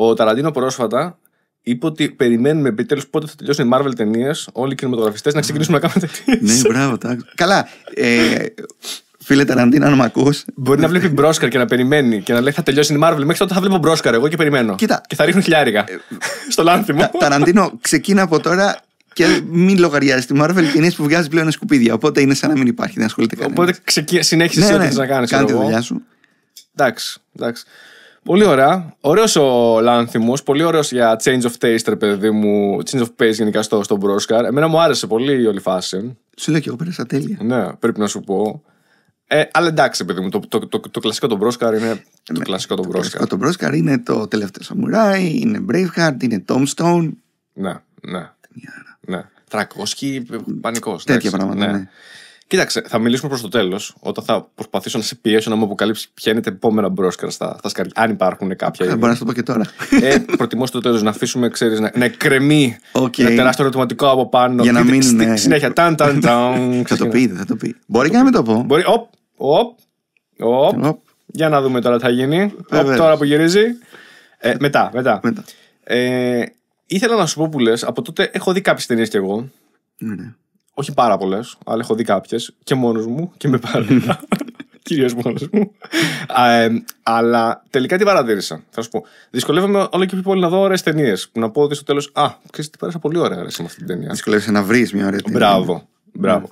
Ο Ταραντίνο πρόσφατα είπε ότι περιμένουμε επιτέλους πότε θα τελειώσουν οι Marvel ταινίες, όλοι οι κινηματογραφιστές να ξεκινήσουμε να κάνουμε ταινίες. Ναι, μπράβο. Καλά. Ε, φίλε Ταραντίνο, αν με ακούς. Μπορεί να βλέπει μπρόσκαρ και να περιμένει και να λέει θα τελειώσει η Marvel. Μέχρι τότε θα βλέπω μπρόσκαρ εγώ και περιμένω. Και θα ρίχνουν χιλιάρικα. Ε, στο λάνθιμο. Ταραντίνο, ξεκίνα από τώρα και μην λογαριάζει τη Marvel ταινίε που βγάζει πλέον σκουπίδια. Οπότε είναι σαν να μην υπάρχει, δεν ασχολείται κανένας. Οπότε συνέχισε ναι, ό,τι ναι, να κάνεις. Κάνει τη δουλειά σου. Εντάξει, εντάξει. Πολύ ωραία. Ωραίος ο Λάνθιμος. Πολύ ωραίος για change of taste, ρε παιδί μου. Change of pace γενικά στο, στο Μπρόσκαρ. Εμένα μου άρεσε πολύ η όλη φάση. Σου λέω και εγώ πέρασα τέλεια. Ναι, πρέπει να σου πω. Ε, αλλά εντάξει, παιδί μου, το, το, το, κλασικό τον Μπρόσκαρ είναι. το κλασικό τον Μπρόσκαρ. Ε, το είναι το τελευταίο Σαμουράι, είναι Braveheart, είναι Tombstone. Ναι, ναι. ναι. Τρακόσκι, πανικός. Τέτοια πράγματα. ναι. ναι. Κοίταξε, θα μιλήσουμε προς το τέλος, όταν θα προσπαθήσω να σε πιέσω να μου αποκαλύψεις ποια είναι τα επόμενα μπρόσκαρα στα, στα Αν υπάρχουν κάποια. Θα ε, μπορεί να το πω και τώρα. Ε, προτιμώ στο τέλος να αφήσουμε, ξέρεις, να, να κρεμεί okay. ένα τεράστιο ερωτηματικό από πάνω. Για να μην. Στη, Συνέχεια. Ταν, ταν, ταν, θα το πει, θα το πει. Μπορεί και να μην το πω. Μπορεί. Οπ, οπ, οπ. Για να δούμε τώρα τι θα γίνει. Οπ, τώρα που γυρίζει. Ε, μετά, μετά. μετά. Ε, ήθελα να σου πω που λες, από τότε έχω δει κάποιες ταινίες κι εγώ. Ναι. ναι. Όχι πάρα πολλές, αλλά έχω δει κάποιες και μόνος μου και με παρέα. Κυρίως μόνος μου. αλλά τελικά τι παρατήρησα. Θα σου πω. Δυσκολεύομαι όλο και πιο πολύ να δω ωραίες ταινίες. Που να πω ότι στο τέλος. Α, ξέρεις τι πέρασα πολύ ωραία σε με αυτή την ταινία. Δυσκολεύεσαι να βρεις μια ωραία ταινία. Μπράβο. Ναι. μπράβο.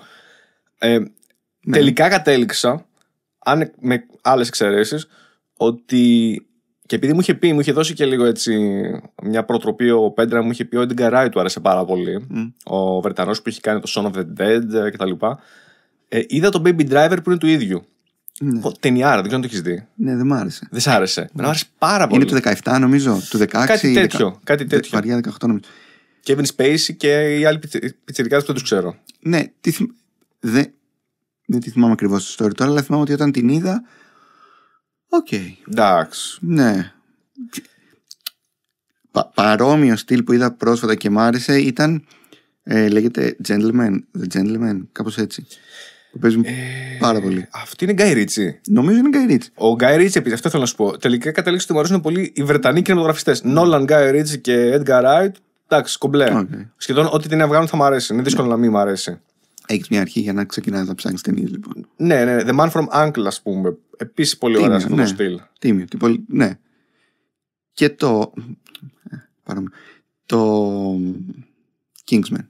Ναι. τελικά κατέληξα, αν, με άλλες εξαιρέσεις, ότι και επειδή μου είχε πει, μου είχε δώσει και λίγο έτσι μια προτροπή ο Πέντρα, μου είχε πει ο την Wright του άρεσε πάρα πολύ. Ο Βρετανός που είχε κάνει το Son of the Dead κτλ. Ε, είδα τον Baby Driver που είναι του ίδιου. Ναι. ταινιάρα, δεν ξέρω αν το έχεις δει. Ναι, δεν μ' άρεσε. Δεν σ' άρεσε. Ναι. μ' άρεσε πάρα πολύ. Είναι του 17, νομίζω, του 16. Κάτι τέτοιο. κάτι τέτοιο. Βαριά 18, νομίζω. Kevin Spacey και οι άλλοι πιτσιρικάδες που δεν τους ξέρω. Ναι, δε... δεν τη θυμάμαι ακριβώς τη story τώρα, αλλά θυμάμαι ότι όταν την είδα Οκ. Εντάξει. Ναι. παρόμοιο στυλ που είδα πρόσφατα και μ' άρεσε ήταν. Ε, λέγεται Gentleman. The Gentleman, κάπως έτσι. που παίζουν ε, πάρα πολύ. Αυτή είναι Γκάι Ρίτσι. Νομίζω είναι Γκάι Ρίτσι. Ο Γκάι Ρίτσι, επειδή αυτό θέλω να σου πω. Τελικά καταλήξω ότι μου αρέσουν πολύ οι Βρετανοί κινηματογραφιστές. Νόλαν Γκάι Ρίτσι και Edgar Wright. Εντάξει, κομπλέ. Okay. Σχεδόν ό,τι την βγάλουν θα μου αρέσει. Είναι δύσκολο ναι. να μην μου αρέσει. Έχεις μια αρχή για να ξεκινάς να ψάχνεις ταινίες, λοιπόν. Ναι, ναι, ναι, The Man from Uncle, ας πούμε. Επίσης πολύ ωραίο αυτό ναι. το στυλ. Τίμιο, Ναι. Και το. Ε, παρόμοιο. Το. Kingsman.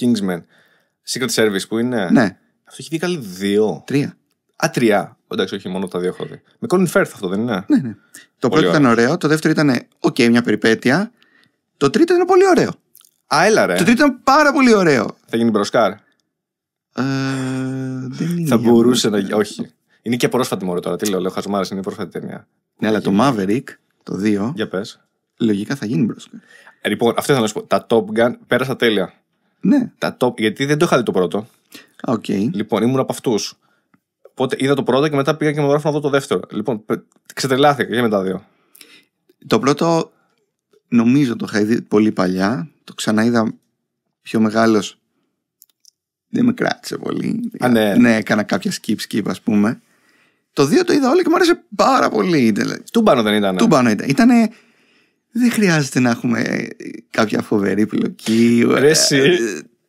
Kingsman. Secret Service που είναι. Ναι. Αυτό έχει δει καλή δύο. Τρία. Α, τρία. Εντάξει, όχι μόνο τα δύο έχω δει. Με Colin Firth αυτό δεν είναι. Ναι, ναι. Το πρώτο ήταν ωραίο. Το δεύτερο ήταν. Οκ, μια περιπέτεια. Το τρίτο ήταν πολύ ωραίο. Α, έλα, ρε. Το τρίτο ήταν πάρα πολύ ωραίο. Θα γίνει μπροσκάρ. Ε, δεν είναι θα μπορούσε να. γίνει Όχι. Είναι και πρόσφατη μόνο τώρα. Τι λέω, λέω Χασμάρα, είναι πρόσφατη ταινία. Ναι, αλλά το Maverick, το 2. Για πες. Λογικά θα γίνει μπροστά. Ε, λοιπόν, αυτό θα να σου πω. Τα Top Gun πέρασα τέλεια. Ναι. Τα top, γιατί δεν το είχα δει το πρώτο. Okay. Λοιπόν, ήμουν από αυτούς. Οπότε είδα το πρώτο και μετά πήγα και με γράφω να δω το δεύτερο. Λοιπόν, ξετρελάθηκα και μετά τα δύο. Το πρώτο, νομίζω το είχα δει πολύ παλιά. Το ξαναείδα πιο μεγάλος δεν με κράτησε πολύ. Α, ναι. ναι, έκανα κάποια skip skip ας πούμε. Το δύο το είδα όλο και μου άρεσε πάρα πολύ. Τούμπανο δεν ήταν. Τούμπανο ήταν. Ήτανε... Δεν χρειάζεται να έχουμε κάποια φοβερή πλοκή. Ε, ε,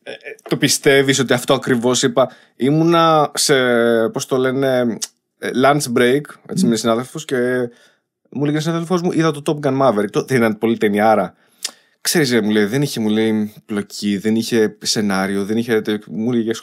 ε, το πιστεύεις ότι αυτό ακριβώς, είπα. Ήμουνα σε, Πώς το λένε, lunch break, έτσι mm. με συνάδελφους, και μου έλεγε συνάδελφός μου, είδα το Top Gun Maverick. δεν ήταν πολύ ταινιάρα. Ξέρεις ρε μου λέει, δεν είχε μου λέει πλοκή, δεν είχε σενάριο, δεν είχε... Μου λέει για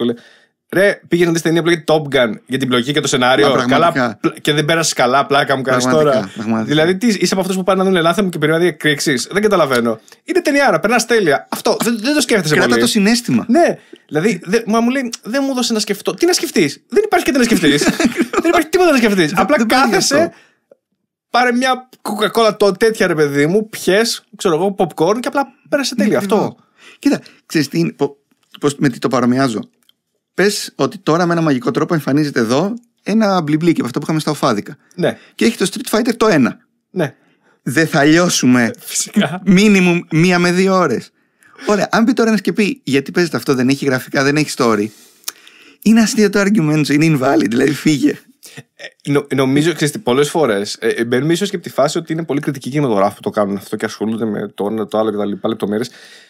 Ρε, πήγε να δεις ταινία πλοκή Top Gun για την πλοκή και το σενάριο. καλά, και δεν πέρασες καλά, πλάκα μου κάνεις τώρα. Δηλαδή, τι, είσαι από αυτούς που πάνε να δουν λάθη μου και περιμένουν εκρήξεις. Δεν καταλαβαίνω. Είναι ταινιάρα, περνάς τέλεια. Αυτό δεν, δεν το σκέφτεσαι Κρατά πολύ. το συνέστημα. Ναι, δηλαδή, δε, μα μου λέει, δεν μου έδωσε να σκεφτώ. Τι να σκεφτείς. Δεν υπάρχει και τι να σκεφτείς. δεν υπάρχει τίποτα να σκεφτείς. Απλά κάθεσαι πάρε μια κουκακόλα το τέτοια ρε παιδί μου, πιες, ξέρω εγώ, popcorn και απλά πέρασε τέλειο. Ναι, αυτό. Κοίτα, ξέρεις τι είναι, με τι το παρομοιάζω. Πες ότι τώρα με ένα μαγικό τρόπο εμφανίζεται εδώ ένα μπλιμπλίκι από αυτό που είχαμε στα οφάδικα. Ναι. Και έχει το Street Fighter το ένα. Ναι. Δεν θα λιώσουμε. Φυσικά. Μίνιμουμ μία με δύο ώρες. Ωραία, αν πει τώρα ένας και πει γιατί παίζεται αυτό, δεν έχει γραφικά, δεν έχει story. Είναι αστείο το argument είναι invalid, δηλαδή φύγε. Ε, νομίζω, ξέρετε, πολλές φορές ε, ε, μπαίνουμε ίσως και από τη φάση ότι είναι πολύ κριτικοί κινηματογράφοι που το κάνουν αυτό και ασχολούνται με το ένα, το άλλο λοιπά Λεπτομέρειες.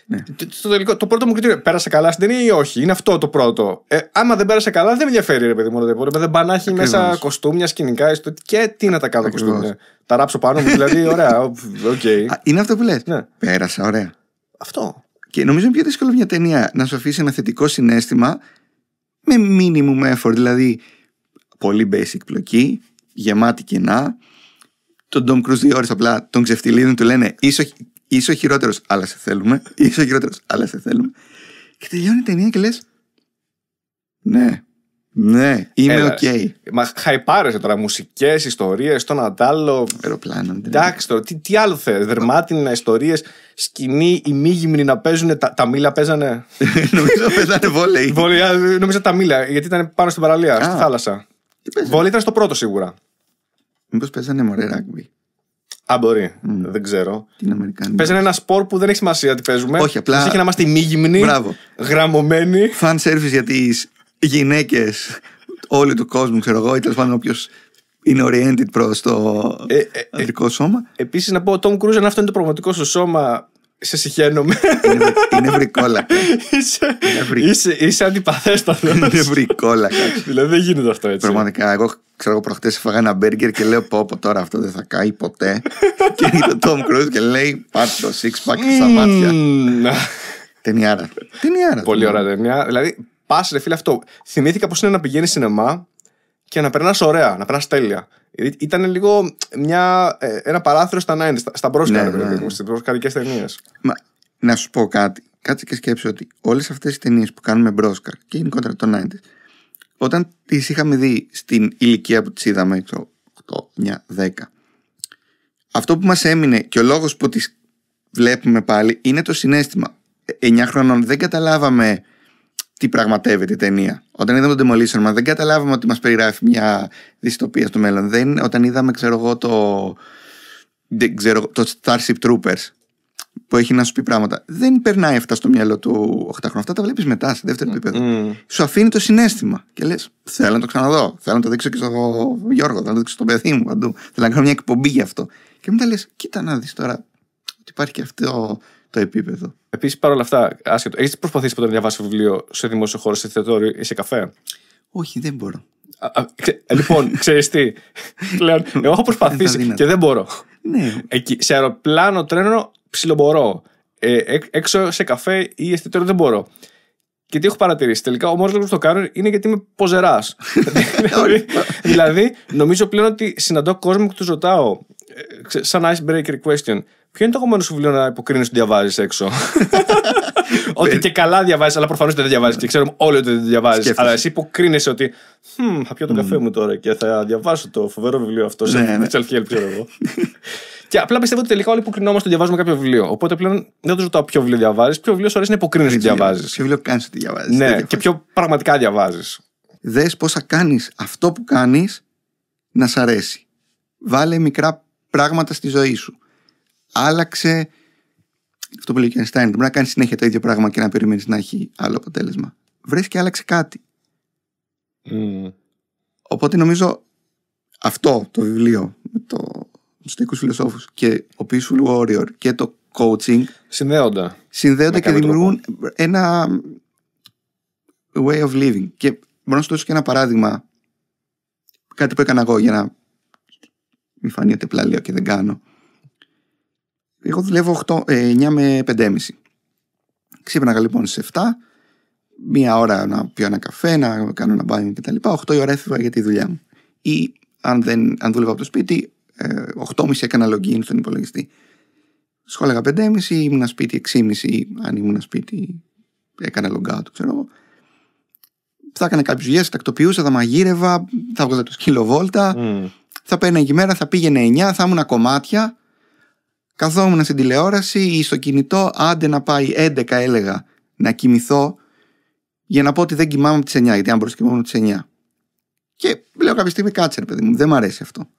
Ναι. Το, τελικό, το πρώτο μου κριτήριο, πέρασε καλά στην ταινία ή όχι, είναι αυτό το πρώτο. άμα δεν πέρασε καλά, δεν με ενδιαφέρει ρε παιδί μου το Δεν πανάχει μέσα κοστούμια, σκηνικά και τι να τα κάνω κοστούμια. Τα ράψω πάνω μου, δηλαδή, ωραία. Okay. Είναι αυτό που λες. Ναι. Πέρασα, ωραία. Αυτό. Και νομίζω είναι πιο δύσκολο μια ταινία να σου αφήσει ένα θετικό συνέστημα με minimum effort. Δηλαδή, πολύ basic πλοκή, γεμάτη κενά. Τον Ντόμ Κρούζ δύο ώρες απλά τον ξεφτυλίζουν, του λένε είσαι, ο χειρότερος, αλλά σε θέλουμε. Είσαι ο αλλά σε θέλουμε. Και τελειώνει η ταινία και λες. Ναι, ναι, είμαι οκ. Okay. Μα χαϊπάρεσε τώρα μουσικές, ιστορίες, τον αντάλλο. Αεροπλάνο. Εντάξει τώρα, τι, τι άλλο θες. Δερμάτινα, ιστορίες, σκηνή, ημίγυμνοι να παίζουν. Τα, τα μήλα παίζανε. νομίζω παίζανε βόλεϊ. νομίζω τα μήλα, γιατί ήταν πάνω στην παραλία, στη θάλασσα. Βόλη ήταν στο πρώτο σίγουρα. Μήπως παίζανε μωρέ ράγκμπι. Α, μπορεί. Mm. Δεν ξέρω. Την Αμερικάνικη. Παίζανε ένα σπορ που δεν έχει σημασία τι παίζουμε. Όχι, απλά. Μας έχει να είμαστε ημίγυμνοι, Μπράβο. Γραμμωμένοι. Φαν service για τις γυναίκες όλου του κόσμου, ξέρω εγώ, ή τέλος πάντων όποιος είναι oriented προς το ε, ε, ε σώμα. Επίσης να πω, ο Τόμ Cruise, αν αυτό είναι το πραγματικό σου σώμα, σε συχαίνομαι. Είναι βρικόλακα. Είσαι, είσαι, είσαι αντιπαθέστατος. Είναι βρικόλακα. δηλαδή δεν γίνεται αυτό έτσι. Πραγματικά, εγώ ξέρω εγώ προχτέ φάγα ένα μπέργκερ και λέω πω πω τώρα αυτό δεν θα κάει ποτέ. και είναι το Tom Cruise και λέει πάρτε το six pack στα μάτια. Ταινιάρα. Πολύ ωραία Δηλαδή, πας ρε φίλε αυτό. Θυμήθηκα πώ είναι να πηγαίνει σινεμά και να περνάς ωραία, να περνάς τέλεια. Ήταν λίγο μια, ε, ένα παράθυρο στα 90, στα μπρόσκα, ναι, ναι. στι ταινίε. Να σου πω κάτι. Κάτσε και σκέψε ότι όλες αυτές οι ταινίες που κάνουμε μπροσκάρ και γενικότερα το 90 όταν τις είχαμε δει στην ηλικία που τις είδαμε, 8, 9, 10, αυτό που μας έμεινε και ο λόγος που τις βλέπουμε πάλι είναι το συνέστημα. 9 ε, χρονών δεν καταλάβαμε τι πραγματεύεται η ταινία. Όταν είδαμε τον Demolition Man, δεν καταλάβαμε ότι μας περιγράφει μια δυστοπία στο μέλλον. Δεν, όταν είδαμε, ξέρω εγώ, το, το Starship Troopers που έχει να σου πει πράγματα. Δεν περνάει αυτά στο μυαλό του 8 χρόνια. Αυτά τα βλέπεις μετά, σε δεύτερο mm, επίπεδο. Mm. Σου αφήνει το συνέστημα και λες: Θέλω να το ξαναδώ. Θέλω να το δείξω και στον Γιώργο, θέλω να το δείξω στον παιδί μου παντού. Θέλω να κάνω μια εκπομπή γι' αυτό. Και μετά λες: Κοίτα να δεις τώρα ότι υπάρχει και αυτό το επίπεδο. Επίσης, παρόλα αυτά, άσχετο, έχεις προσπαθήσει ποτέ να διαβάσεις βιβλίο σε δημόσιο χώρο, σε θεατόριο ή σε καφέ. Όχι, δεν μπορώ. Ε, λοιπόν, ξέρεις τι. Πλέον, εγώ έχω προσπαθήσει και δεν μπορώ. Ναι. σε αεροπλάνο, τρένο, ψιλομπορώ. Ε, ε, έξω σε καφέ ή εστιατόριο δεν μπορώ. Και τι έχω παρατηρήσει. Τελικά ο μόνος λόγος που το κάνω είναι γιατί είμαι ποζεράς. Δηλαδή, δηλαδή, νομίζω πλέον ότι συναντώ κόσμο και τους ρωτάω ε, ε, σαν icebreaker question, ποιο είναι το αγαπημένο σου βιβλίο να υποκρίνεις ότι διαβάζεις έξω. ότι και καλά διαβάζεις, αλλά προφανώς δεν διαβάζεις. Και ξέρουμε όλοι ότι δεν διαβάζεις. Αλλά εσύ υποκρίνεσαι ότι. Hm, θα πιω τον καφέ μου τώρα και θα διαβάσω το φοβερό βιβλίο αυτό. Σε ναι, ναι. self-help, ξέρω εγώ. Και απλά πιστεύω ότι τελικά όλοι υποκρινόμαστε ότι διαβάζουμε κάποιο βιβλίο. Οπότε πλέον δεν του ρωτάω ποιο βιβλίο διαβάζεις, ποιο βιβλίο σου αρέσει να υποκρίνεις ότι διαβάζεις. Ποιο βιβλίο κάνεις ότι διαβάζεις. Ναι, και ποιο πραγματικά διαβάζεις. Δες πώ θα κάνεις αυτό που κάνεις να σ' αρέσει. Βάλε μικρά πράγματα στη ζωή σου. Άλλαξε. Αυτό που λέει ο μπορεί να κάνει συνέχεια το ίδιο πράγμα και να περιμένεις να έχει άλλο αποτέλεσμα. Βρες και άλλαξε κάτι. Οπότε νομίζω αυτό το βιβλίο με το τοίκου φιλοσόφους και ο Peaceful Warrior και το coaching συνδέονται. Συνδέονται και δημιουργούν ένα way of living. Και μπορώ να σου δώσω και ένα παράδειγμα. Κάτι που έκανα εγώ για να μη φανεί ότι απλά λέω και δεν κάνω. Εγώ δουλεύω 8, 9 ε, με 5.30. Ξύπναγα λοιπόν στις 7, μία ώρα να πιω ένα καφέ, να κάνω ένα μπάνι κτλ. 8 η ώρα έφυγα για τη δουλειά μου. Ή αν, δεν, αν δούλευα από το σπίτι, 8.30 ε, έκανα login στον υπολογιστή. Σχόλεγα 5.30, ήμουν σπίτι 6.30, αν ήμουν σπίτι έκανα logout, ξέρω εγώ. Θα έκανα κάποιε δουλειέ, τακτοποιούσα, θα μαγείρευα, θα βγάζα το σκύλο mm θα παίρνει η μέρα, θα πήγαινε 9, θα ήμουν κομμάτια. Καθόμουν στην τηλεόραση ή στο κινητό, άντε να πάει 11 έλεγα να κοιμηθώ για να πω ότι δεν κοιμάμαι από τις 9, γιατί αν μπορούσα κοιμάμαι τι 9. Και λέω κάποια στιγμή κάτσε ρε παιδί μου, δεν μου αρέσει αυτό.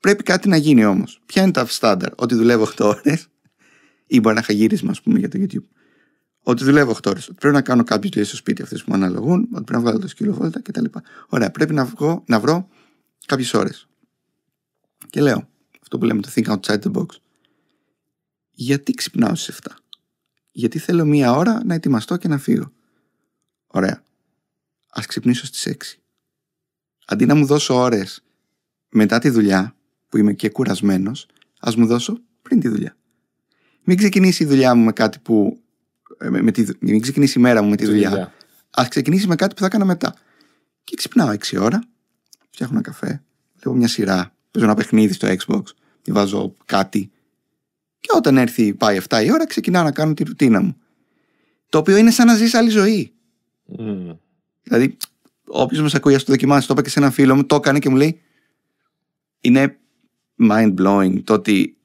Πρέπει κάτι να γίνει όμως. Ποια είναι τα στάνταρ, ότι δουλεύω 8 ώρες. ή μπορεί να είχα γύρισμα ας πούμε για το YouTube. Ότι δουλεύω 8 ώρες. Ότι πρέπει να κάνω κάποιες δουλειές στο σπίτι αυτές που μου αναλογούν, ότι πρέπει να βγάλω το σκύλο βόλτα κτλ. Ωραία, πρέπει να, βγω, να βρω κάποιες ώρες. Και λέω, αυτό που λέμε το think outside the box, γιατί ξυπνάω στις 7. Γιατί θέλω μία ώρα να ετοιμαστώ και να φύγω. Ωραία. Ας ξυπνήσω στις 6. Αντί να μου δώσω ώρες μετά τη δουλειά, που είμαι και κουρασμένος, ας μου δώσω πριν τη δουλειά. Μην ξεκινήσει η δουλειά μου με κάτι που... Ε, με τη, μην ξεκινήσει η μέρα μου με τη δουλειά. δουλειά. Ας ξεκινήσει με κάτι που θα έκανα μετά. Και ξυπνάω 6 ώρα, φτιάχνω ένα καφέ, βλέπω μια σειρά, παίζω ένα παιχνίδι στο Xbox, Βάζω κάτι. Και όταν έρθει, πάει 7 η ώρα, ξεκινάω να κάνω τη ρουτίνα μου. Το οποίο είναι σαν να ζεις άλλη ζωή. Mm. Δηλαδή, όποιος μας ακούει, ας το δοκιμάσει, το είπα και σε ένα φίλο μου, το έκανε και μου λέει. Είναι mind blowing το ότι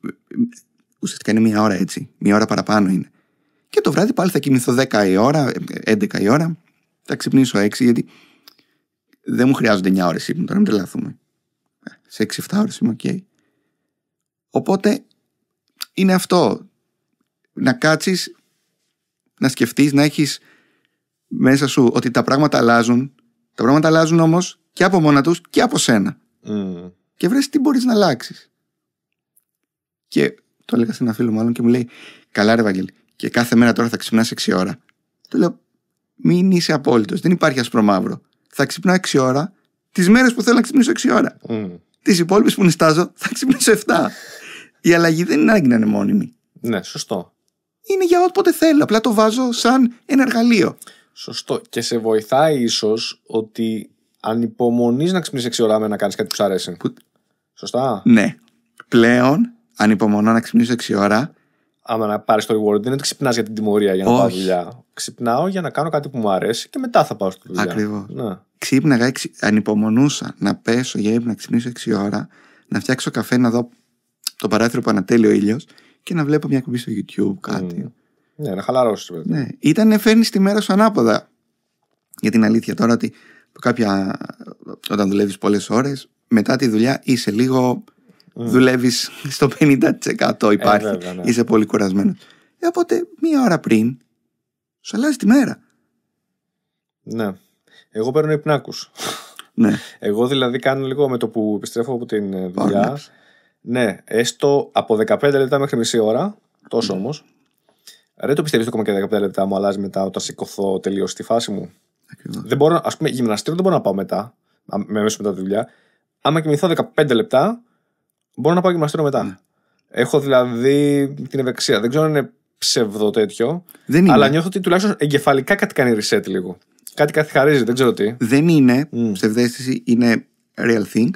ουσιαστικά είναι μία ώρα έτσι. Μία ώρα παραπάνω είναι. Και το βράδυ πάλι θα κοιμηθώ 10 η ώρα, 11 η ώρα, θα ξυπνήσω 6 γιατί δεν μου χρειάζονται 9 ώρε ύπνου, τώρα μην τρελαθούμε. Σε 6-7 ώρες είμαι οκ. Οπότε είναι αυτό. Να κάτσεις, να σκεφτείς, να έχεις μέσα σου ότι τα πράγματα αλλάζουν. Τα πράγματα αλλάζουν όμως και από μόνα τους και από σένα. Mm. Και βρες τι μπορείς να αλλάξεις. Και το έλεγα σε ένα φίλο μάλλον και μου λέει: Καλά, ρε Βαγγελ και κάθε μέρα τώρα θα ξυπνάς 6 ώρα. Του λέω: Μην είσαι απόλυτος. Δεν υπάρχει ασπρομαύρο θα ξυπνά 6 ώρα. Τις μέρες που θέλω να ξυπνήσω 6 ώρα. Mm. Τις υπόλοιπες που νιστάζω θα ξυπνήσω 7. Η αλλαγή δεν είναι ανάγκη να είναι μόνιμη. Ναι, σωστό. Είναι για όποτε θέλω. Απλά το βάζω σαν ένα εργαλείο. Σωστό. Και σε βοηθάει ίσως ότι ανυπομονεί να ξυπνήσεις 6 ώρα με να κάνεις κάτι που σου αρέσει. Σωστά. Ναι. Πλέον ανυπομονώ να ξυπνήσω 6 ώρα άμα να πάρεις το reward, δεν είναι ότι ξυπνάς για την τιμωρία για να πάω δουλειά. Ξυπνάω για να κάνω κάτι που μου αρέσει και μετά θα πάω στη δουλειά. Ακριβώς. Ναι. Ξύπναγα, ανυπομονούσα να πέσω για ύπνο, να ξυπνήσω 6 ώρα, να φτιάξω καφέ, να δω το παράθυρο που ανατέλει ο ήλιος και να βλέπω μια κουμπί στο YouTube, κάτι. Ναι, να χαλαρώσεις. Ναι. Ήταν φέρνει τη μέρα σου ανάποδα. Για την αλήθεια τώρα ότι κάποια, όταν δουλεύεις πολλές ώρες, μετά τη δουλειά είσαι λίγο Mm. Ε. Δουλεύεις στο 50% ε, υπάρχει. Ε, Είσαι πολύ κουρασμένος. Ε, οπότε μία ώρα πριν σου αλλάζει τη μέρα. Ναι. Εγώ παίρνω υπνάκους. ναι. Εγώ δηλαδή κάνω λίγο με το που επιστρέφω από την ε, δουλειά. Ναι, έστω από 15 λεπτά μέχρι μισή ώρα. Τόσο ναι. όμως. Δεν το πιστεύεις ακόμα και 15 λεπτά μου αλλάζει μετά όταν σηκωθώ τελείω στη φάση μου. Ακριβώς. Δεν μπορώ, ας πούμε, γυμναστήριο δεν μπορώ να πάω μετά, με μέσω μετά τη δουλειά. Άμα κοιμηθώ 15 λεπτά, μπορώ να πάω γυμναστήριο μετά. Ναι. Έχω δηλαδή την ευεξία. Δεν ξέρω αν είναι ψευδό τέτοιο. Δεν είναι. Αλλά νιώθω ότι τουλάχιστον εγκεφαλικά κάτι κάνει reset λίγο. Κάτι καθιχαρίζει, δεν ξέρω τι. Δεν είναι. Mm. Ψευδέστηση είναι real thing.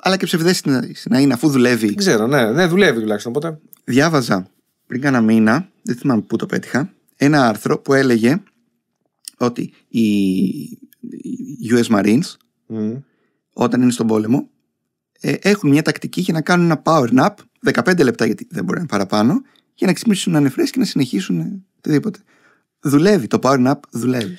Αλλά και ψευδέστηση να είναι αφού δουλεύει. Δεν ξέρω, ναι, ναι δουλεύει τουλάχιστον. Οπότε... Διάβαζα πριν κάνα μήνα, δεν θυμάμαι πού το πέτυχα, ένα άρθρο που έλεγε ότι οι US Marines mm. όταν είναι στον πόλεμο ε, έχουν μια τακτική για να κάνουν ένα power nap 15 λεπτά, γιατί δεν μπορεί να είναι παραπάνω, για να ξυπνήσουν ανεφρέ και να συνεχίσουν ε, οτιδήποτε. Δουλεύει. Το power nap δουλεύει.